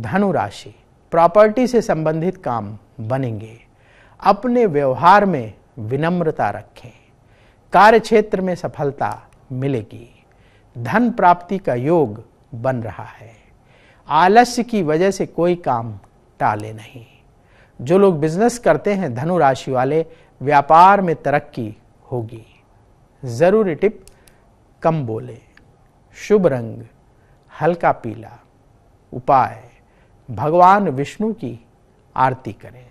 धनु राशि प्रॉपर्टी से संबंधित काम बनेंगे अपने व्यवहार में विनम्रता रखें कार्य क्षेत्र में सफलता मिलेगी धन प्राप्ति का योग बन रहा है आलस्य की वजह से कोई काम टाले नहीं जो लोग बिजनेस करते हैं धनु राशि वाले व्यापार में तरक्की होगी ज़रूरी टिप कम बोले शुभ रंग हल्का पीला उपाय भगवान विष्णु की आरती करें